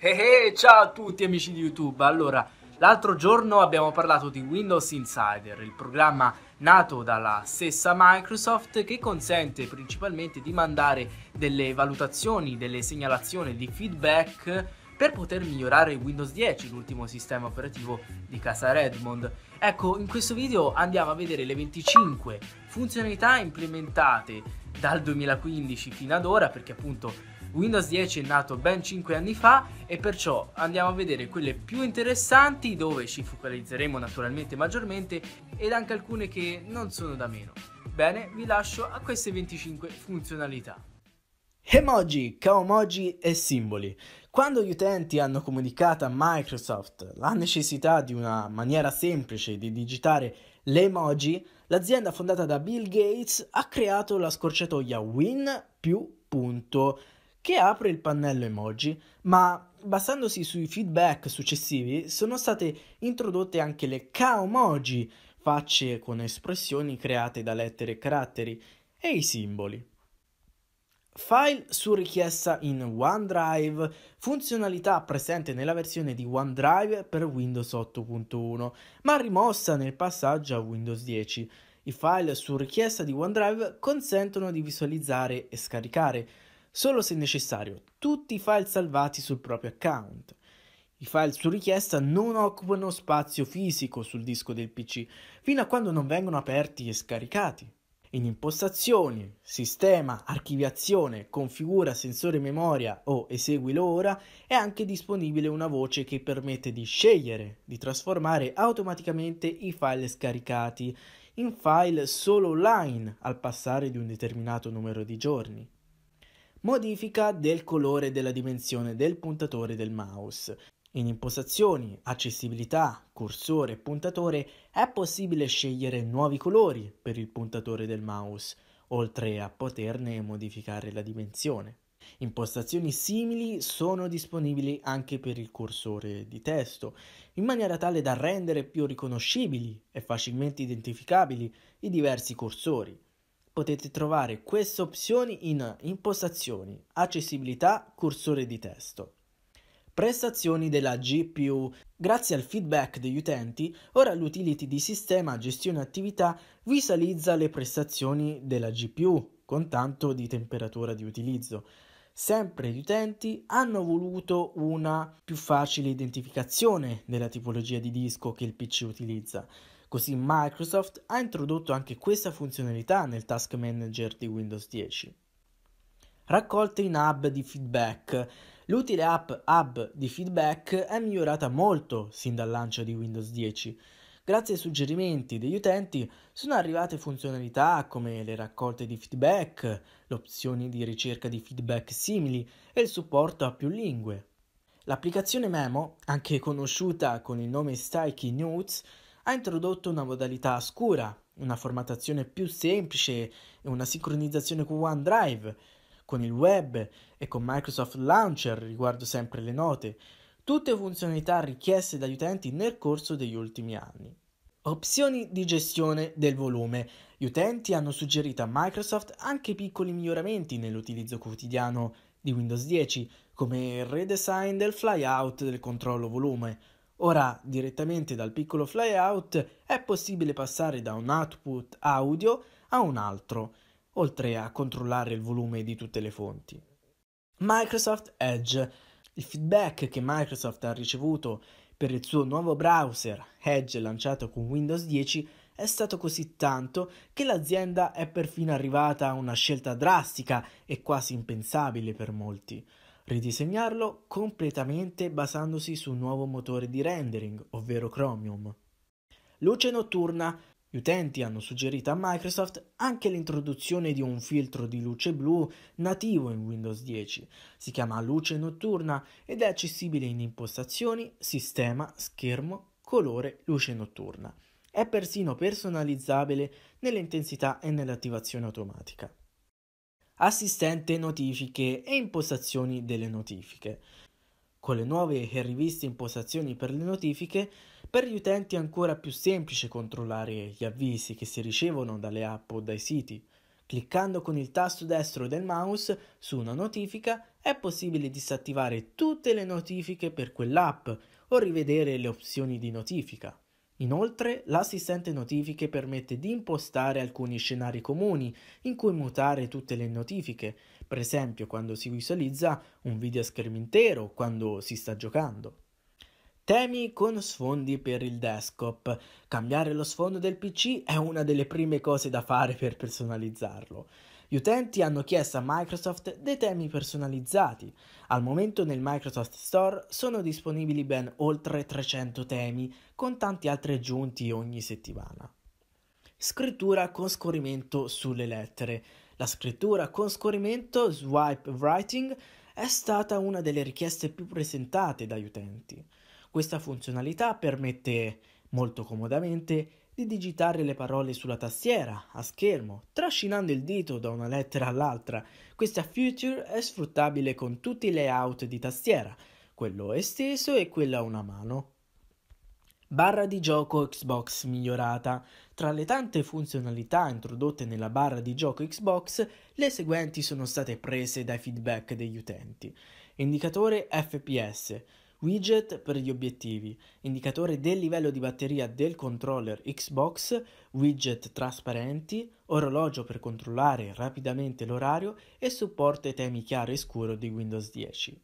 Hey, eh, eh, hey, ciao a tutti amici di YouTube. Allora, l'altro giorno abbiamo parlato di Windows Insider, il programma nato dalla stessa Microsoft che consente principalmente di mandare delle valutazioni, delle segnalazioni, di feedback per poter migliorare Windows 10, l'ultimo sistema operativo di casa Redmond. Ecco, in questo video andiamo a vedere le 25 funzionalità implementate dal 2015 fino ad ora, perché appunto Windows 10 è nato ben 5 anni fa e perciò andiamo a vedere quelle più interessanti dove ci focalizzeremo naturalmente maggiormente ed anche alcune che non sono da meno. Bene, vi lascio a queste 25 funzionalità. Emoji, Kaomoji e simboli. Quando gli utenti hanno comunicato a Microsoft la necessità di una maniera semplice di digitare le emoji, l'azienda fondata da Bill Gates ha creato la scorciatoia Win più punto che apre il pannello emoji, ma basandosi sui feedback successivi sono state introdotte anche le kaomoji, facce con espressioni create da lettere e caratteri, e i simboli. File su richiesta in OneDrive, funzionalità presente nella versione di OneDrive per Windows 8.1, ma rimossa nel passaggio a Windows 10. I file su richiesta di OneDrive consentono di visualizzare e scaricare solo se necessario tutti i file salvati sul proprio account. I file su richiesta non occupano spazio fisico sul disco del PC fino a quando non vengono aperti e scaricati. In impostazioni, sistema, archiviazione, configura sensore memoria o eseguilo ora è anche disponibile una voce che permette di scegliere di trasformare automaticamente i file scaricati in file solo online al passare di un determinato numero di giorni. Modifica del colore della dimensione del puntatore del mouse. In impostazioni, accessibilità, cursore e puntatore è possibile scegliere nuovi colori per il puntatore del mouse, oltre a poterne modificare la dimensione. Impostazioni simili sono disponibili anche per il cursore di testo, in maniera tale da rendere più riconoscibili e facilmente identificabili i diversi cursori potete trovare queste opzioni in impostazioni, accessibilità, cursore di testo. Prestazioni della GPU. Grazie al feedback degli utenti, ora l'utility di sistema gestione attività visualizza le prestazioni della GPU con tanto di temperatura di utilizzo. Sempre gli utenti hanno voluto una più facile identificazione della tipologia di disco che il PC utilizza. Così Microsoft ha introdotto anche questa funzionalità nel Task Manager di Windows 10. Raccolte in hub di feedback. L'utile app hub di feedback è migliorata molto sin dal lancio di Windows 10. Grazie ai suggerimenti degli utenti sono arrivate funzionalità come le raccolte di feedback, l'opzione di ricerca di feedback simili e il supporto a più lingue. L'applicazione Memo, anche conosciuta con il nome Sticky Notes, ha introdotto una modalità scura, una formattazione più semplice e una sincronizzazione con OneDrive, con il web e con Microsoft Launcher riguardo sempre le note, tutte funzionalità richieste dagli utenti nel corso degli ultimi anni. Opzioni di gestione del volume. Gli utenti hanno suggerito a Microsoft anche piccoli miglioramenti nell'utilizzo quotidiano di Windows 10, come il redesign del flyout del controllo volume, Ora, direttamente dal piccolo flyout è possibile passare da un output audio a un altro, oltre a controllare il volume di tutte le fonti. Microsoft Edge. Il feedback che Microsoft ha ricevuto per il suo nuovo browser Edge lanciato con Windows 10 è stato così tanto che l'azienda è perfino arrivata a una scelta drastica e quasi impensabile per molti ridisegnarlo completamente basandosi su un nuovo motore di rendering, ovvero Chromium. Luce notturna. Gli utenti hanno suggerito a Microsoft anche l'introduzione di un filtro di luce blu nativo in Windows 10. Si chiama luce notturna ed è accessibile in impostazioni, sistema, schermo, colore, luce notturna. È persino personalizzabile nell'intensità e nell'attivazione automatica assistente notifiche e impostazioni delle notifiche. Con le nuove e riviste impostazioni per le notifiche, per gli utenti è ancora più semplice controllare gli avvisi che si ricevono dalle app o dai siti. Cliccando con il tasto destro del mouse su una notifica è possibile disattivare tutte le notifiche per quell'app o rivedere le opzioni di notifica. Inoltre, l'assistente notifiche permette di impostare alcuni scenari comuni in cui mutare tutte le notifiche, per esempio quando si visualizza un video a schermo intero o quando si sta giocando. Temi con sfondi per il desktop. Cambiare lo sfondo del PC è una delle prime cose da fare per personalizzarlo. Gli utenti hanno chiesto a Microsoft dei temi personalizzati. Al momento nel Microsoft Store sono disponibili ben oltre 300 temi, con tanti altri aggiunti ogni settimana. Scrittura con scorrimento sulle lettere. La scrittura con scorrimento, swipe writing, è stata una delle richieste più presentate dagli utenti. Questa funzionalità permette molto comodamente di digitare le parole sulla tastiera, a schermo, trascinando il dito da una lettera all'altra. Questa feature è sfruttabile con tutti i layout di tastiera, quello esteso e quello a una mano. Barra di gioco Xbox migliorata. Tra le tante funzionalità introdotte nella barra di gioco Xbox, le seguenti sono state prese dai feedback degli utenti. Indicatore FPS widget per gli obiettivi, indicatore del livello di batteria del controller Xbox, widget trasparenti, orologio per controllare rapidamente l'orario e supporto ai temi chiaro e scuro di Windows 10.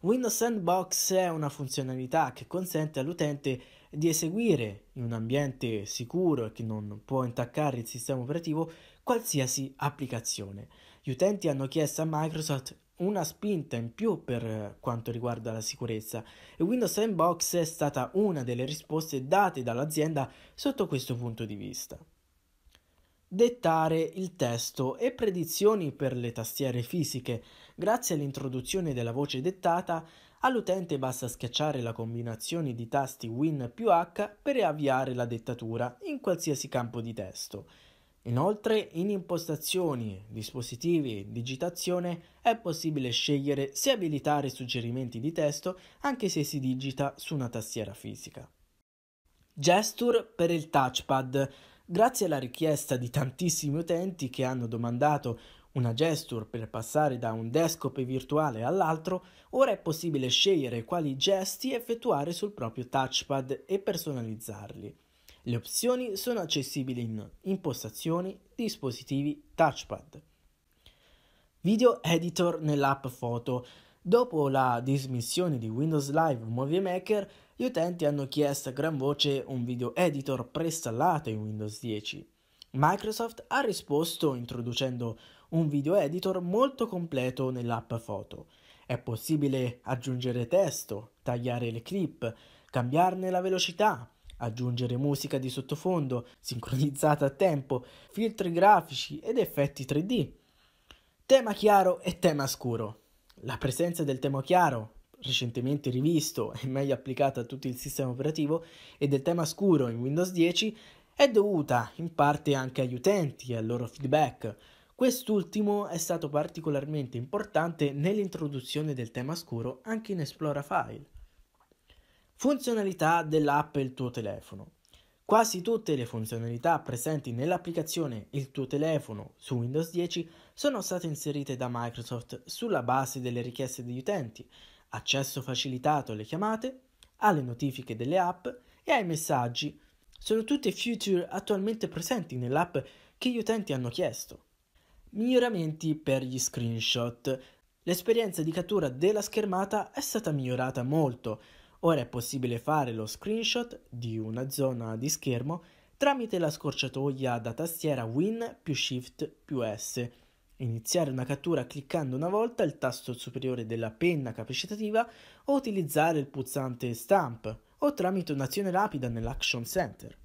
Windows Sandbox è una funzionalità che consente all'utente di eseguire in un ambiente sicuro e che non può intaccare il sistema operativo qualsiasi applicazione. Gli utenti hanno chiesto a Microsoft una spinta in più per eh, quanto riguarda la sicurezza e Windows Sandbox è stata una delle risposte date dall'azienda sotto questo punto di vista. Dettare il testo e predizioni per le tastiere fisiche. Grazie all'introduzione della voce dettata, all'utente basta schiacciare la combinazione di tasti Win più H per avviare la dettatura in qualsiasi campo di testo. Inoltre in impostazioni, dispositivi, digitazione è possibile scegliere se abilitare suggerimenti di testo anche se si digita su una tastiera fisica. Gesture per il touchpad. Grazie alla richiesta di tantissimi utenti che hanno domandato una gesture per passare da un desktop virtuale all'altro, ora è possibile scegliere quali gesti effettuare sul proprio touchpad e personalizzarli. Le opzioni sono accessibili in impostazioni, dispositivi, touchpad. Video editor nell'app foto. Dopo la dismissione di Windows Live Movie Maker, gli utenti hanno chiesto a gran voce un video editor preinstallato in Windows 10. Microsoft ha risposto introducendo un video editor molto completo nell'app foto. È possibile aggiungere testo, tagliare le clip, cambiarne la velocità, aggiungere musica di sottofondo sincronizzata a tempo, filtri grafici ed effetti 3D. Tema chiaro e tema scuro. La presenza del tema chiaro, recentemente rivisto e meglio applicato a tutto il sistema operativo, e del tema scuro in Windows 10 è dovuta in parte anche agli utenti e al loro feedback. Quest'ultimo è stato particolarmente importante nell'introduzione del tema scuro anche in Explora File. Funzionalità dell'app Il tuo telefono. Quasi tutte le funzionalità presenti nell'applicazione Il tuo telefono su Windows 10 sono state inserite da Microsoft sulla base delle richieste degli utenti, accesso facilitato alle chiamate, alle notifiche delle app e ai messaggi. Sono tutte feature attualmente presenti nell'app che gli utenti hanno chiesto. Miglioramenti per gli screenshot. L'esperienza di cattura della schermata è stata migliorata molto Ora è possibile fare lo screenshot di una zona di schermo tramite la scorciatoia da tastiera Win più Shift più S. Iniziare una cattura cliccando una volta il tasto superiore della penna capacitativa o utilizzare il pulsante Stamp o tramite un'azione rapida nell'Action Center.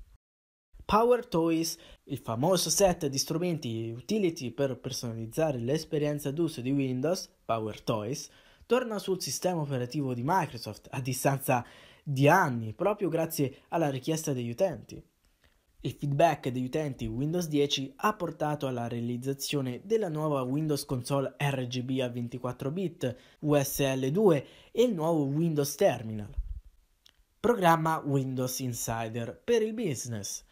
Power Toys, il famoso set di strumenti utility per personalizzare l'esperienza d'uso di Windows, Power Toys, torna sul sistema operativo di Microsoft a distanza di anni, proprio grazie alla richiesta degli utenti. Il feedback degli utenti Windows 10 ha portato alla realizzazione della nuova Windows Console RGB a 24 bit, USL2 e il nuovo Windows Terminal. Programma Windows Insider per il business.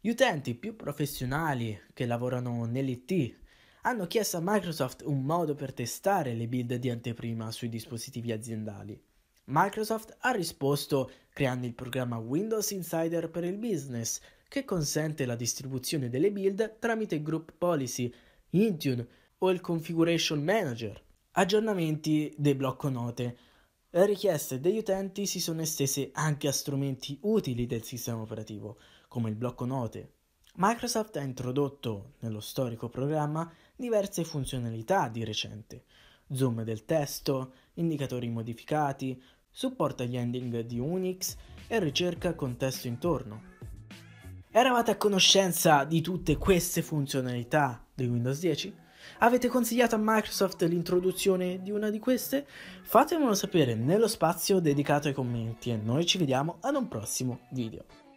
Gli utenti più professionali che lavorano nell'IT hanno chiesto a Microsoft un modo per testare le build di anteprima sui dispositivi aziendali. Microsoft ha risposto creando il programma Windows Insider per il business, che consente la distribuzione delle build tramite Group Policy, Intune o il Configuration Manager. Aggiornamenti dei blocco note. Le richieste degli utenti si sono estese anche a strumenti utili del sistema operativo, come il blocco note, Microsoft ha introdotto nello storico programma diverse funzionalità di recente, zoom del testo, indicatori modificati, supporto agli ending di Unix e ricerca con testo intorno. Eravate a conoscenza di tutte queste funzionalità di Windows 10? Avete consigliato a Microsoft l'introduzione di una di queste? Fatemelo sapere nello spazio dedicato ai commenti e noi ci vediamo ad un prossimo video.